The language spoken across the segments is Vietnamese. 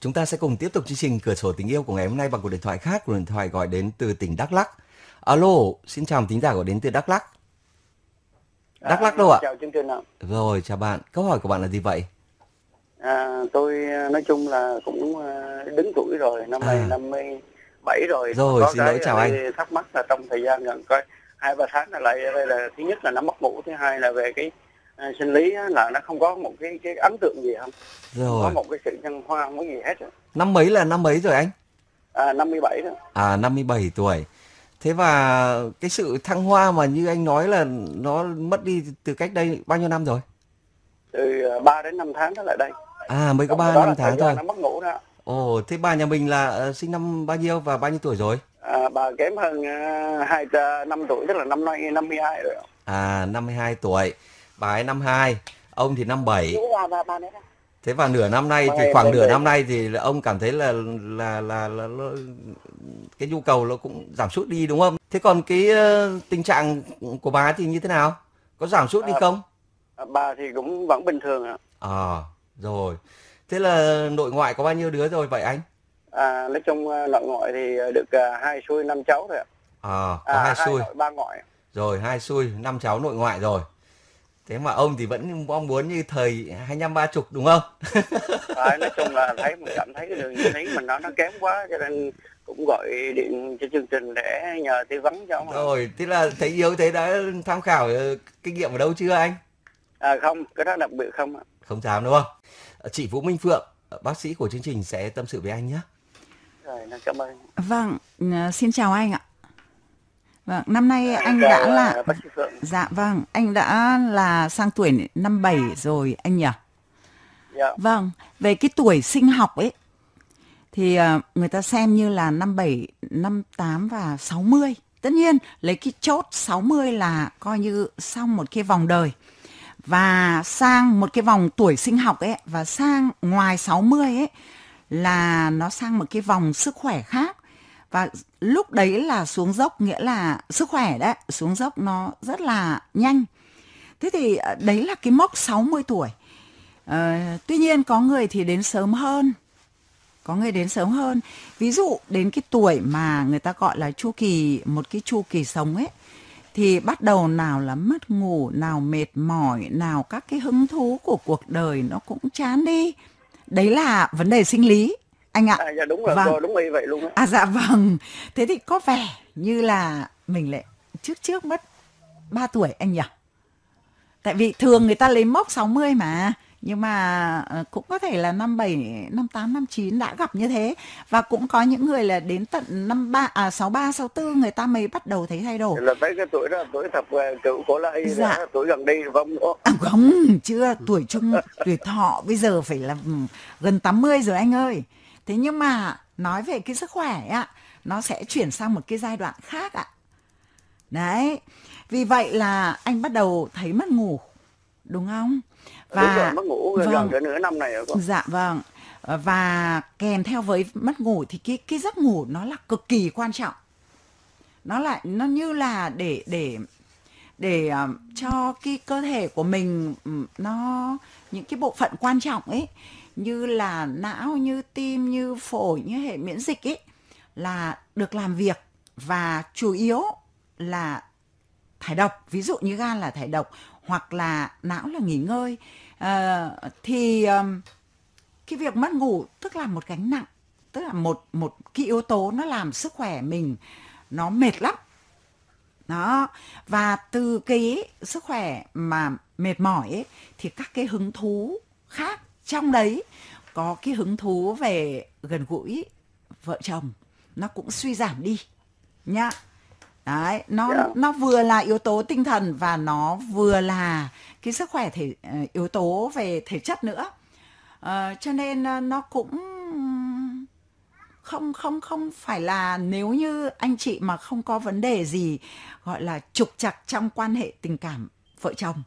Chúng ta sẽ cùng tiếp tục chương trình cửa sổ tình yêu của ngày hôm nay bằng cuộc điện thoại khác cuộc điện thoại gọi đến từ tỉnh Đắk Lắk. Alo, xin chào thính giả gọi đến từ Đắk Lắk. Đắk à, Lắk đâu ạ? Chào chương trình ạ. Rồi, chào bạn. Câu hỏi của bạn là gì vậy? À, tôi à, nói chung là cũng à, đứng tuổi rồi, năm nay à. 57 rồi. Rồi, xin lỗi chào anh. Thắc mắc là trong thời gian gần coi hai ba tháng là lại đây là thứ nhất là nó mất ngủ, thứ hai là về cái Ờ, sinh lý là nó không có một cái cái ấn tượng gì không rồi. có một cái sự nhân hoa không có gì hết năm mấy là năm mấy rồi anh à, 57 đó à 57 tuổi thế và cái sự thăng hoa mà như anh nói là nó mất đi từ cách đây bao nhiêu năm rồi từ 3 ờ, đến 5 tháng đó lại đây à mới có 3 năm tháng thôi nó mất ngủ đó ồ thế bà nhà mình là ờ, sinh năm bao nhiêu và bao nhiêu tuổi rồi à, bà kém hơn hai năm tuổi tức là năm nay năm mươi hai rồi à 52 tuổi bà ấy năm hai ông thì năm bảy thế và nửa năm nay thì khoảng nửa năm nay thì ông cảm thấy là là là, là, là cái nhu cầu nó cũng giảm sút đi đúng không thế còn cái ờ, tình trạng của bà thì như thế nào có giảm sút đi à, không à, bà thì cũng vẫn bình thường ạ à rồi thế là nội ngoại có bao nhiêu đứa rồi vậy anh à nói chung ờ, nội ngoại thì được ờ, hai xuôi năm cháu rồi ạ à có à, hai xuôi ba ngoại rồi hai xuôi năm cháu nội ngoại rồi thế mà ông thì vẫn mong muốn như thời hai năm ba chục đúng không à, nói chung là thấy mình cảm thấy cái đường lý mình nó nó kém quá cho nên cũng gọi điện cho chương trình để nhờ tư vấn cho ông rồi thế là thấy yếu thế đã tham khảo ờ, kinh nghiệm ở đâu chưa anh à, không cái đó đặc biệt không ạ không dám đúng không ờ, chị vũ minh phượng ờ, bác sĩ của chương trình sẽ tâm sự với anh nhé rồi cảm ơn vâng xin chào anh ạ Vâng, năm nay ờ, anh đã là ờ, Dạ vâng, anh đã là sang tuổi 57 rồi anh nhỉ? Dạ. Vâng, về cái tuổi sinh học ấy thì ờ, người ta xem như là 57, 58 và 60. Tất nhiên lấy cái chốt 60 là coi như xong một cái vòng đời và sang một cái vòng tuổi sinh học ấy và sang ngoài 60 ấy là nó sang một cái vòng sức khỏe khác và lúc đấy là xuống dốc nghĩa là sức khỏe đấy xuống dốc nó rất là nhanh thế thì ờ, đấy là cái mốc 60 tuổi à, tuy nhiên có người thì đến sớm hơn có người đến sớm hơn ví dụ đến cái tuổi mà người ta gọi là chu kỳ một cái chu kỳ sống ấy thì bắt đầu nào là mất ngủ nào mệt mỏi nào các cái hứng thú của cuộc đời nó cũng chán đi đấy là vấn đề sinh lý anh ạ. À, dạ đúng rồi, vâng. đúng y vậy luôn á. À dạ vâng. Thế thì có vẻ như là mình lại trước trước mất 3 tuổi anh nhỉ? Tại vì thường người ta lấy mốc 60 mà nhưng mà ờ, cũng có thể là năm bảy năm tám năm chín đã gặp như thế và cũng có những người là đến tận năm ba à sáu ba sáu bốn người ta mới bắt đầu thấy thay đổi là tới cái tuổi đó tuổi thập à, cửu cổ lại dạ. tuổi gần đây vong đó. À, không chưa tuổi trung tuổi thọ bây giờ phải là ừ, gần 80 rồi anh ơi thế nhưng mà nói về cái sức khỏe ạ nó sẽ chuyển sang một cái giai đoạn khác ạ đấy vì vậy là anh bắt đầu thấy mất ngủ đúng không và mất ngủ vâng, gần nửa năm này rồi dạ vâng và kèm theo với mất ngủ thì cái cái giấc ngủ nó là cực kỳ quan trọng nó lại nó như là để để để ờ, cho cái cơ thể của mình nó những cái bộ phận quan trọng ấy như là não như tim như phổi như hệ miễn dịch ấy là được làm việc và chủ yếu là thải độc ví dụ như gan là thải độc hoặc là não là nghỉ ngơi à, thì um, cái việc mất ngủ tức là một gánh nặng tức là một một cái yếu tố nó làm sức khỏe mình nó mệt lắm đó và từ cái sức khỏe mà mệt mỏi ấy, thì các cái hứng thú khác trong đấy có cái hứng thú về gần gũi vợ chồng nó cũng suy giảm đi nhá đấy nó yeah. Dạ. nó vừa là yếu tố tinh thần và nó vừa là cái sức khỏe thể ờ, yếu tố về thể chất nữa à, cho nên ờ, nó cũng không không không phải là nếu như anh chị mà không có vấn đề gì gọi là trục trặc trong quan hệ tình cảm vợ chồng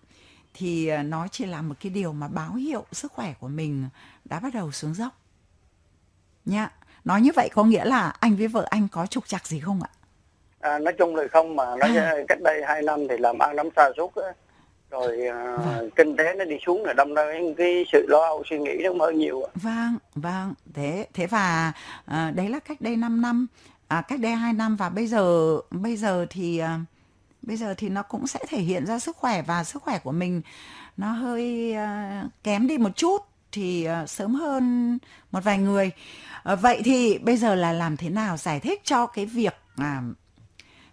thì ờ, nó chỉ là một cái điều mà báo hiệu sức khỏe của mình đã bắt đầu xuống dốc nhá nói như vậy có nghĩa là anh với vợ anh có trục trặc gì không ạ à, nói chung là không mà nói à. cách đây 2 năm thì làm ăn lắm xa suốt á rồi uh, kinh tế nó đi xuống rồi đâm ra cái sự lo âu suy nghĩ nó mới nhiều vâng vâng thế thế và uh, đấy là cách đây 5 năm à, cách đây 2 năm và bây giờ bây giờ thì uh, bây giờ thì nó cũng sẽ thể hiện ra sức khỏe và sức khỏe của mình nó hơi uh, kém đi một chút thì uh, sớm hơn một vài người uh, vậy thì bây giờ là làm thế nào giải thích cho cái việc à,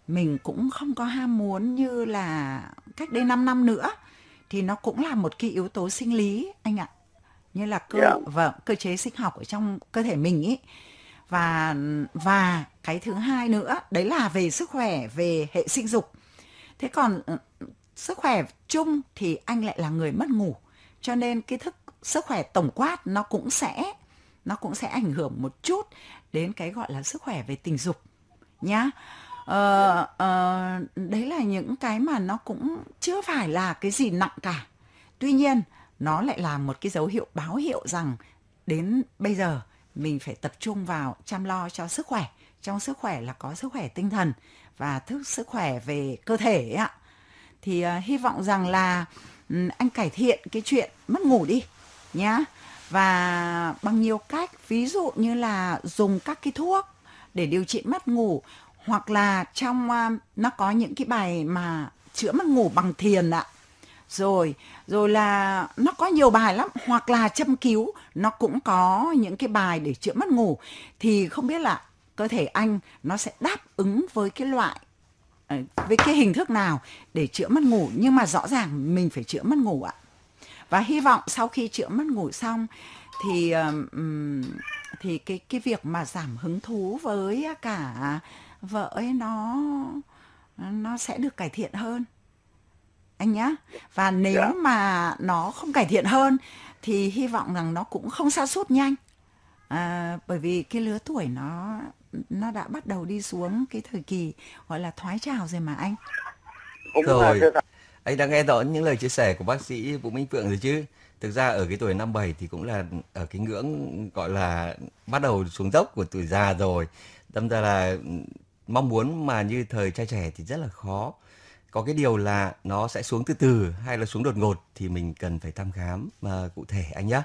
mình cũng không có ham muốn như là cách đây 5 năm nữa thì nó cũng là một cái yếu tố sinh lý anh ạ như là cơ yeah. Dạ. vâng cơ chế sinh học ở trong cơ thể mình ý và và cái thứ hai nữa đấy là về sức khỏe về hệ sinh dục thế còn ừ, sức khỏe chung thì anh lại là người mất ngủ cho nên cái thức sức khỏe tổng quát nó cũng sẽ nó cũng sẽ ảnh hưởng một chút đến cái gọi là sức khỏe về tình dục nhá ờ, ờ, đấy là những cái mà nó cũng chưa phải là cái gì nặng cả tuy nhiên nó lại là một cái dấu hiệu báo hiệu rằng đến bây giờ mình phải tập trung vào chăm lo cho sức khỏe trong sức khỏe là có sức khỏe tinh thần và thức sức khỏe về cơ thể ạ thì uh, hy vọng rằng là um, anh cải thiện cái chuyện mất ngủ đi nhá và bằng nhiều cách ví dụ như là dùng các cái thuốc để điều trị mất ngủ hoặc là trong uh, nó có những cái bài mà chữa mất ngủ bằng thiền ạ rồi rồi là nó có nhiều bài lắm hoặc là châm cứu nó cũng có những cái bài để chữa mất ngủ thì không biết là cơ thể anh nó sẽ đáp ứng với cái loại ờ, với cái hình thức nào để chữa mất ngủ nhưng mà rõ ràng mình phải chữa mất ngủ ạ và hy vọng sau khi chữa mất ngủ xong thì ờ, thì cái cái việc mà giảm hứng thú với cả vợ ấy nó nó sẽ được cải thiện hơn anh nhá và nếu yeah. Dạ. mà nó không cải thiện hơn thì hy vọng rằng nó cũng không xa suốt nhanh à, ờ, bởi vì cái lứa tuổi nó nó đã bắt đầu đi xuống cái thời kỳ gọi là thoái trào rồi mà anh. rồi. Anh đã nghe rõ những lời chia sẻ của bác sĩ Vũ Minh Phượng rồi chứ? Thực ra ở cái tuổi 57 thì cũng là ở cái ngưỡng gọi là bắt đầu xuống dốc của tuổi già rồi. Đâm ra là ừ, mong muốn mà như thời trai trẻ thì rất là khó có cái điều là nó sẽ xuống từ từ hay là xuống đột ngột thì mình cần phải thăm khám mà ờ, cụ thể anh nhé